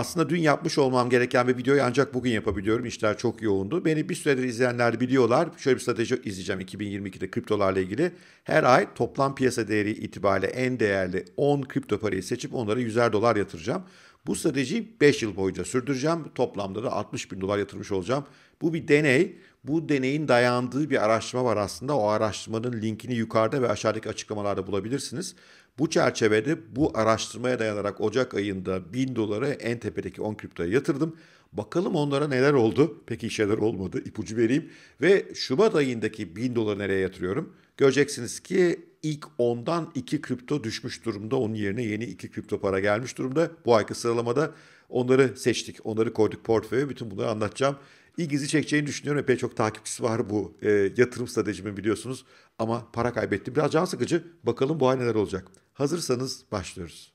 aslında dün yapmış olmam gereken bir videoyu ancak bugün yapabiliyorum. İşler çok yoğundu. Beni bir süredir izleyenler biliyorlar. Şöyle bir strateji izleyeceğim 2022'de kriptolarla ilgili. Her ay toplam piyasa değeri itibariyle en değerli 10 kripto parayı seçip onlara 100'er dolar yatıracağım. Bu stratejiyi 5 yıl boyunca sürdüreceğim. Toplamda da 60 bin dolar yatırmış olacağım. Bu bir deney. Bu deneyin dayandığı bir araştırma var aslında. O araştırmanın linkini yukarıda ve aşağıdaki açıklamalarda bulabilirsiniz. Bu çerçevede bu araştırmaya dayanarak Ocak ayında 1000 dolara en tepedeki 10 kriptoya yatırdım. Bakalım onlara neler oldu? Peki şeyler olmadı. İpucu vereyim. Ve Şubat ayındaki 1000 doları nereye yatırıyorum? Göreceksiniz ki ilk 10'dan 2 kripto düşmüş durumda. Onun yerine yeni 2 kripto para gelmiş durumda. Bu ayki sıralamada onları seçtik. Onları koyduk portföye. Bütün bunları anlatacağım ilginizi çekeceğini düşünüyorum. Epey çok takipçisi var bu e, yatırım stratejimin biliyorsunuz. Ama para kaybetti. Biraz can sıkıcı. Bakalım bu ay neler olacak. Hazırsanız başlıyoruz.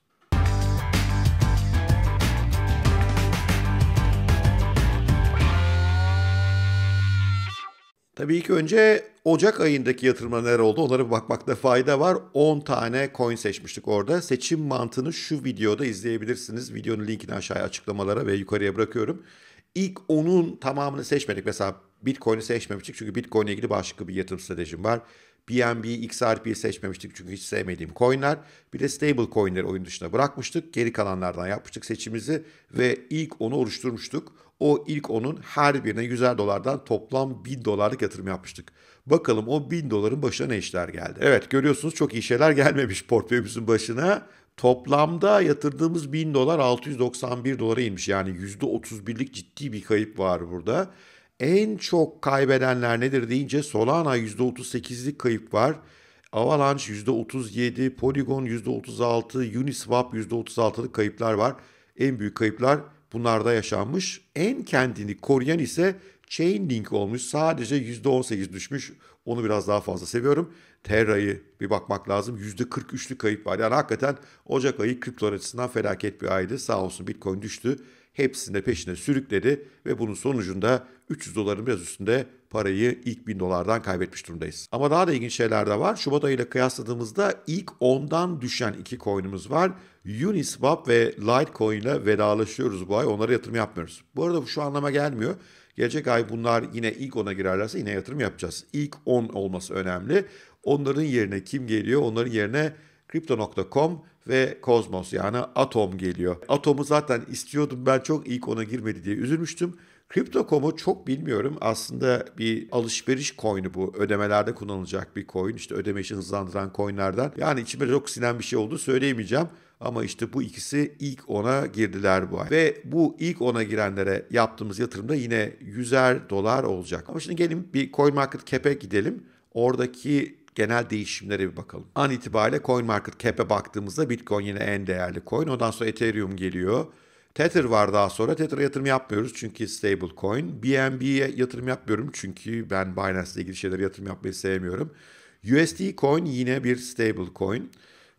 Tabii ki önce Ocak ayındaki yatırımlar neler oldu onlara bir bakmakta fayda var. 10 tane coin seçmiştik orada. Seçim mantığını şu videoda izleyebilirsiniz. Videonun linkini aşağıya açıklamalara ve yukarıya bırakıyorum ilk onun tamamını seçmedik. Mesela Bitcoin'i seçmemiştik çünkü Bitcoin'le ilgili başka bir yatırım stratejim var. BNB, XRP'yi seçmemiştik çünkü hiç sevmediğim coinler. Bir de stable coinleri oyun dışına bırakmıştık. Geri kalanlardan yapmıştık seçimimizi ve ilk onu oluşturmuştuk. O ilk onun her birine 100'er dolardan toplam 1000 dolarlık yatırım yapmıştık. Bakalım o 1000 doların başına ne işler geldi. Evet görüyorsunuz çok iyi şeyler gelmemiş portföyümüzün başına. Toplamda yatırdığımız 1000 dolar 691 dolara inmiş. Yani %31'lik ciddi bir kayıp var burada. En çok kaybedenler nedir deyince Solana %38'lik kayıp var. Avalanche %37, Polygon %36, Uniswap %36'lık kayıplar var. En büyük kayıplar bunlarda yaşanmış. En kendini koruyan ise Chain link olmuş sadece %18 düşmüş. Onu biraz daha fazla seviyorum. Terra'yı bir bakmak lazım. %43'lük kayıp var. Yani hakikaten Ocak ayı kripto açısından felaket bir aydı. Sağ olsun Bitcoin düştü. Hepsini peşine sürükledi ve bunun sonucunda 300 doların biraz üstünde parayı ilk 1000 dolardan kaybetmiş durumdayız. Ama daha da ilginç şeyler de var. Şubat ayıyla kıyasladığımızda ilk 10'dan düşen iki coin'imiz var. Uniswap ve Litecoin ile vedalaşıyoruz bu ay. Onlara yatırım yapmıyoruz. Bu arada bu şu anlama gelmiyor. Gelecek ay bunlar yine ilk 10'a girerlerse yine yatırım yapacağız. İlk 10 olması önemli. Onların yerine kim geliyor? Onların yerine Crypto.com ve Cosmos yani Atom geliyor. Atom'u zaten istiyordum ben çok ilk ona girmedi diye üzülmüştüm. Crypto.com'u çok bilmiyorum. Aslında bir alışveriş coin'i bu. Ödemelerde kullanılacak bir coin. İşte ödeme işi hızlandıran coin'lerden. Yani içime çok sinen bir şey oldu söyleyemeyeceğim. Ama işte bu ikisi ilk ona girdiler bu ay. Ve bu ilk ona girenlere yaptığımız yatırımda yine yüzer dolar olacak. Ama şimdi gelin bir CoinMarketCap'e gidelim. Oradaki genel değişimlere bir bakalım. An itibariyle CoinMarketCap'e baktığımızda Bitcoin yine en değerli coin. Ondan sonra Ethereum geliyor. Tether var daha sonra. Tether'a yatırım yapmıyoruz çünkü stable coin. BNB'ye yatırım yapmıyorum çünkü ben Binance'le ilgili şeylere yatırım yapmayı sevmiyorum. USD coin yine bir stable coin.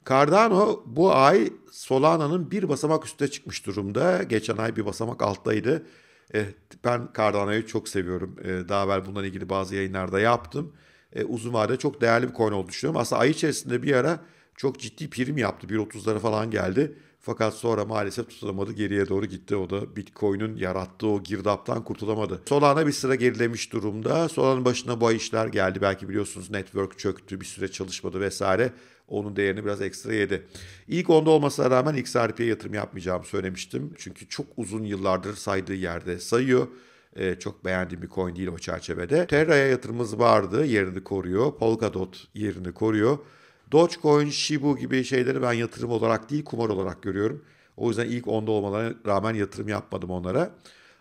Cardano bu ay Solana'nın bir basamak üstte çıkmış durumda. Geçen ay bir basamak alttaydı. Eh, ben Cardano'yu çok seviyorum. Eh, daha evvel bundan ilgili bazı yayınlarda yaptım. Eh, uzun vadede çok değerli bir coin olduğunu düşünüyorum. Aslında ay içerisinde bir ara çok ciddi prim yaptı. 1.30'lara falan geldi. Fakat sonra maalesef tutulamadı. Geriye doğru gitti. O da Bitcoin'in yarattığı o girdaptan kurtulamadı. Solana bir sıra gerilemiş durumda. Solana'nın başına bu işler geldi. Belki biliyorsunuz network çöktü. Bir süre çalışmadı vesaire. Onun değerini biraz ekstra yedi. İlk onda olmasına rağmen XRP'ye yatırım yapmayacağımı söylemiştim. Çünkü çok uzun yıllardır saydığı yerde sayıyor. Ee, çok beğendiğim bir coin değil o çerçevede. Terra'ya yatırımımız vardı. Yerini koruyor. Polkadot yerini koruyor. Dogecoin, Shibu gibi şeyleri ben yatırım olarak değil kumar olarak görüyorum. O yüzden ilk onda olmalarına rağmen yatırım yapmadım onlara.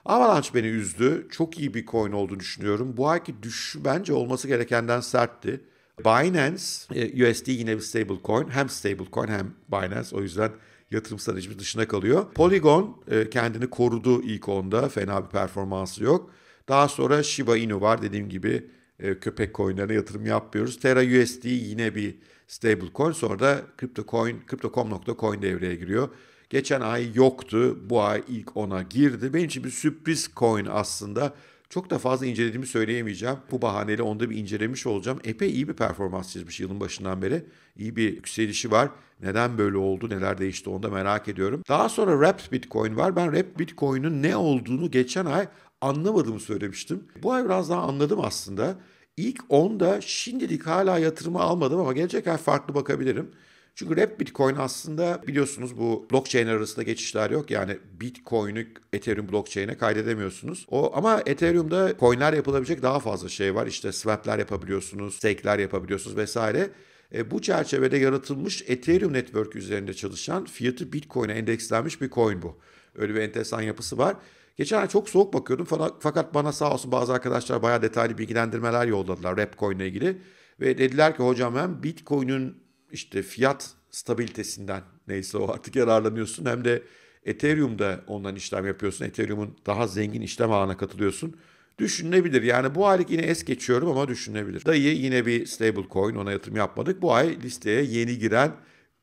Avalanche beni üzdü. Çok iyi bir coin olduğunu düşünüyorum. Bu ayki düşüşü bence olması gerekenden sertti. Binance, e, USD yine bir stable coin. Hem stable coin hem Binance. O yüzden yatırım stratejimiz dışına kalıyor. Polygon e, kendini korudu ilk onda. Fena bir performansı yok. Daha sonra Shiba Inu var. Dediğim gibi e, köpek coinlerine yatırım yapmıyoruz. Terra USD yine bir stablecoin. Sonra da CryptoCoin, CryptoCom.coin devreye giriyor. Geçen ay yoktu. Bu ay ilk ona girdi. Benim için bir sürpriz coin aslında. Çok da fazla incelediğimi söyleyemeyeceğim. Bu bahaneyle onu da bir incelemiş olacağım. Epey iyi bir performans çizmiş yılın başından beri. İyi bir yükselişi var. Neden böyle oldu, neler değişti onu da merak ediyorum. Daha sonra Wrapped Bitcoin var. Ben Wrapped Bitcoin'in ne olduğunu geçen ay anlamadığımı söylemiştim. Bu ay biraz daha anladım aslında. İlk 10'da şimdilik hala yatırımı almadım ama gelecek ay farklı bakabilirim. Çünkü Rap Bitcoin aslında biliyorsunuz bu blockchain arasında geçişler yok. Yani Bitcoin'i Ethereum blockchain'e kaydedemiyorsunuz. O ama Ethereum'da coin'ler yapılabilecek daha fazla şey var. İşte swap'ler yapabiliyorsunuz, stake'ler yapabiliyorsunuz vesaire. E, bu çerçevede yaratılmış Ethereum Network üzerinde çalışan fiyatı Bitcoin'e endekslenmiş bir coin bu. Öyle bir enteresan yapısı var. Geçen ay çok soğuk bakıyordum fakat bana sağ olsun bazı arkadaşlar bayağı detaylı bilgilendirmeler yolladılar Rapcoin ile ilgili. Ve dediler ki hocam hem Bitcoin'in işte fiyat stabilitesinden neyse o artık yararlanıyorsun hem de Ethereum'da ondan işlem yapıyorsun. Ethereum'un daha zengin işlem ağına katılıyorsun. Düşünülebilir. Yani bu aylık yine es geçiyorum ama düşünülebilir. Dayı yine bir stable coin ona yatırım yapmadık. Bu ay listeye yeni giren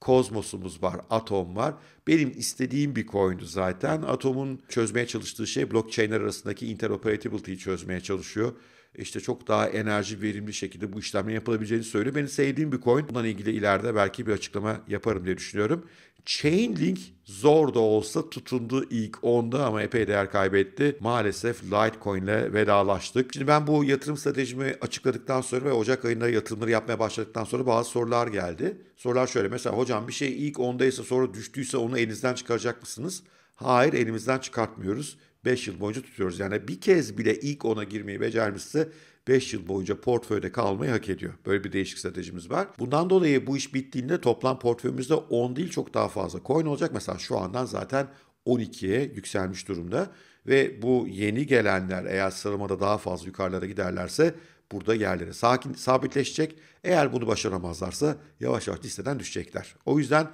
kozmosumuz var, atom var. Benim istediğim bir coin'du zaten. Atom'un çözmeye çalıştığı şey blockchain'ler arasındaki interoperability'yi çözmeye çalışıyor işte çok daha enerji verimli şekilde bu işlemle yapılabileceğini söylüyor. Benim sevdiğim bir coin. Bundan ilgili ileride belki bir açıklama yaparım diye düşünüyorum. Chainlink zor da olsa tutundu ilk onda ama epey değer kaybetti. Maalesef Litecoin ile vedalaştık. Şimdi ben bu yatırım stratejimi açıkladıktan sonra ve Ocak ayında yatırımları yapmaya başladıktan sonra bazı sorular geldi. Sorular şöyle mesela hocam bir şey ilk ondaysa sonra düştüyse onu elinizden çıkaracak mısınız? Hayır elimizden çıkartmıyoruz. 5 yıl boyunca tutuyoruz. Yani bir kez bile ilk ona girmeyi becermişse 5 yıl boyunca portföyde kalmayı hak ediyor. Böyle bir değişik stratejimiz var. Bundan dolayı bu iş bittiğinde toplam portföyümüzde 10 değil çok daha fazla coin olacak. Mesela şu andan zaten 12'ye yükselmiş durumda ve bu yeni gelenler eğer sıralamada daha fazla yukarılara giderlerse burada yerlere sakin sabitleşecek. Eğer bunu başaramazlarsa yavaş yavaş listeden düşecekler. O yüzden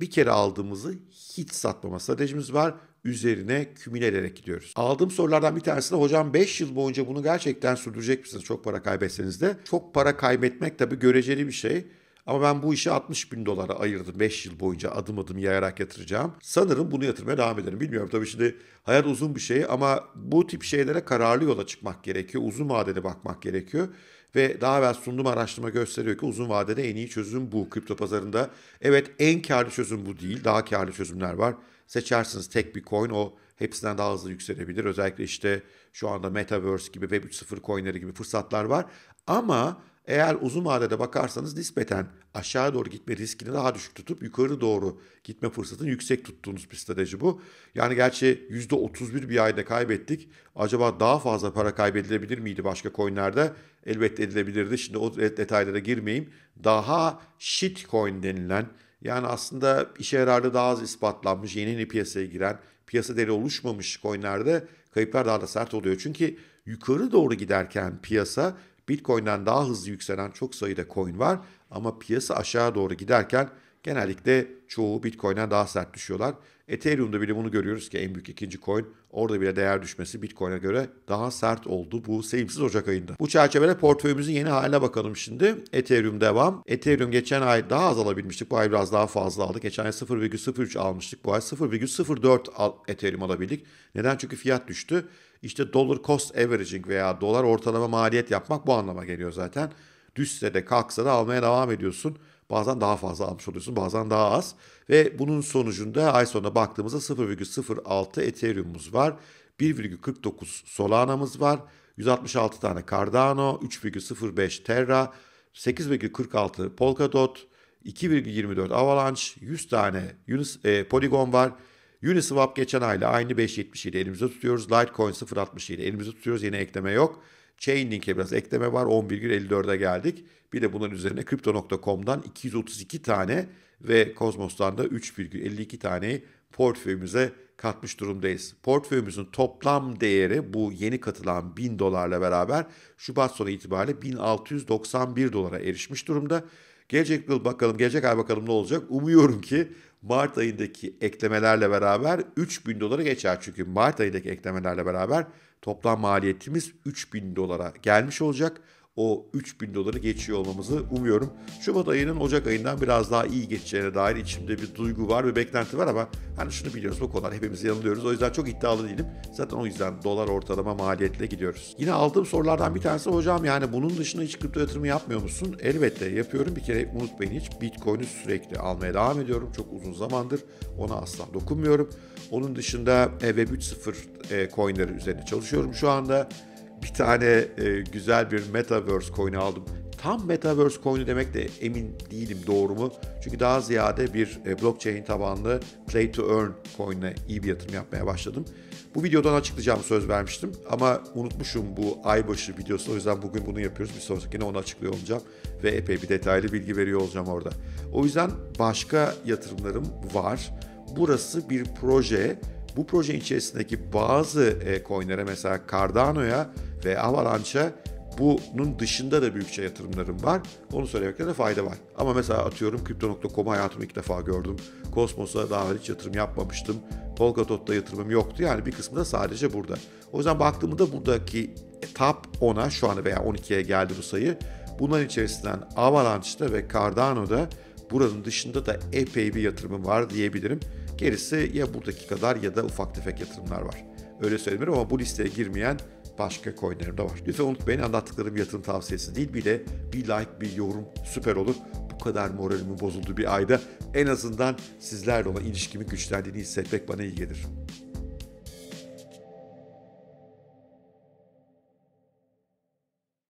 bir kere aldığımızı hiç satmama stratejimiz var üzerine kümüle ederek gidiyoruz. Aldığım sorulardan bir tanesi de hocam 5 yıl boyunca bunu gerçekten sürdürecek misiniz çok para kaybetseniz de? Çok para kaybetmek tabii göreceli bir şey. Ama ben bu işe 60 bin dolara ayırdım 5 yıl boyunca adım adım yayarak yatıracağım. Sanırım bunu yatırmaya devam ederim. Bilmiyorum tabii şimdi hayat uzun bir şey ama bu tip şeylere kararlı yola çıkmak gerekiyor. Uzun vadede bakmak gerekiyor. Ve daha evvel sunduğum araştırma gösteriyor ki uzun vadede en iyi çözüm bu kripto pazarında. Evet en karlı çözüm bu değil. Daha karlı çözümler var. Seçersiniz tek bir coin o hepsinden daha hızlı yükselebilir. Özellikle işte şu anda Metaverse gibi Web 3.0 coinleri gibi fırsatlar var. Ama eğer uzun vadede bakarsanız nispeten aşağı doğru gitme riskini daha düşük tutup yukarı doğru gitme fırsatını yüksek tuttuğunuz bir strateji bu. Yani gerçi %31 bir ayda kaybettik. Acaba daha fazla para kaybedilebilir miydi başka coinlerde? Elbette edilebilirdi. Şimdi o detaylara girmeyeyim. Daha shit coin denilen yani aslında işe yararlı daha az ispatlanmış, yeni yeni piyasaya giren, piyasa deli oluşmamış coinlerde kayıplar daha da sert oluyor. Çünkü yukarı doğru giderken piyasa Bitcoin'den daha hızlı yükselen çok sayıda coin var ama piyasa aşağı doğru giderken genellikle çoğu Bitcoin'den daha sert düşüyorlar. Ethereum'da bile bunu görüyoruz ki en büyük ikinci coin orada bile değer düşmesi Bitcoin'e göre daha sert oldu bu sevimsiz Ocak ayında. Bu çerçevede portföyümüzün yeni haline bakalım şimdi. Ethereum devam. Ethereum geçen ay daha az alabilmiştik. Bu ay biraz daha fazla aldık. Geçen ay 0,03 almıştık. Bu ay 0,04 Ethereum alabildik. Neden? Çünkü fiyat düştü. İşte dollar cost averaging veya dolar ortalama maliyet yapmak bu anlama geliyor zaten. Düşse de kalksa da almaya devam ediyorsun. Bazen daha fazla almış oluyorsun bazen daha az. Ve bunun sonucunda ay sonuna baktığımızda 0,06 Ethereum'umuz var. 1,49 Solana'mız var. 166 tane Cardano, 3,05 Terra, 8,46 Polkadot, 2,24 Avalanche, 100 tane Unis, e, Polygon var. Uniswap geçen ayla aynı 5.77 elimizde tutuyoruz. Litecoin 0.67 elimizde tutuyoruz. Yeni ekleme yok. Chainlink'e biraz ekleme var. 11,54'e geldik. Bir de bunun üzerine Crypto.com'dan 232 tane ve Cosmos'tan da 3,52 taneyi portföyümüze katmış durumdayız. Portföyümüzün toplam değeri bu yeni katılan 1000 dolarla beraber Şubat sonu itibariyle 1691 dolara erişmiş durumda. Gelecek yıl bakalım, gelecek ay bakalım ne olacak? Umuyorum ki Mart ayındaki eklemelerle beraber 3000 dolara geçer. Çünkü Mart ayındaki eklemelerle beraber Toplam maliyetimiz 3000 dolara gelmiş olacak o 3000 doları geçiyor olmamızı umuyorum. Şubat ayının Ocak ayından biraz daha iyi geçeceğine dair içimde bir duygu var ve beklenti var ama hani şunu biliyoruz bu konular hepimiz yanılıyoruz. O yüzden çok iddialı değilim. Zaten o yüzden dolar ortalama maliyetle gidiyoruz. Yine aldığım sorulardan bir tanesi hocam yani bunun dışında hiç kripto yatırımı yapmıyor musun? Elbette yapıyorum. Bir kere unutmayın hiç Bitcoin'i sürekli almaya devam ediyorum. Çok uzun zamandır ona asla dokunmuyorum. Onun dışında e, Web 3.0 e, coinleri üzerine çalışıyorum şu anda bir tane e, güzel bir Metaverse coin'i aldım. Tam Metaverse coin'i demek de emin değilim doğru mu? Çünkü daha ziyade bir e, blockchain tabanlı play to earn coin'e iyi bir yatırım yapmaya başladım. Bu videodan açıklayacağım söz vermiştim ama unutmuşum bu aybaşı videosu o yüzden bugün bunu yapıyoruz. Bir yine onu açıklıyor olacağım ve epey bir detaylı bilgi veriyor olacağım orada. O yüzden başka yatırımlarım var. Burası bir proje. Bu proje içerisindeki bazı e, coinlere mesela Cardano'ya ve Avalanche bunun dışında da büyükçe yatırımlarım var. Onu söylemekte de fayda var. Ama mesela atıyorum Crypto.com'u hayatımı ilk defa gördüm. Kosmos'a daha hiç yatırım yapmamıştım. Polkadot'ta yatırımım yoktu. Yani bir kısmı da sadece burada. O yüzden baktığımda buradaki top 10'a şu an veya 12'ye geldi bu sayı. Bunların içerisinden Avalanche'da ve Cardano'da buranın dışında da epey bir yatırımım var diyebilirim. Gerisi ya buradaki kadar ya da ufak tefek yatırımlar var. Öyle söyleyebilirim ama bu listeye girmeyen başka coinlerim de var. Lütfen unutmayın anlattıklarım yatırım tavsiyesi değil bile bir like bir yorum süper olur. Bu kadar moralimin bozulduğu bir ayda en azından sizlerle olan ilişkimi güçlendiğini hissetmek bana iyi gelir.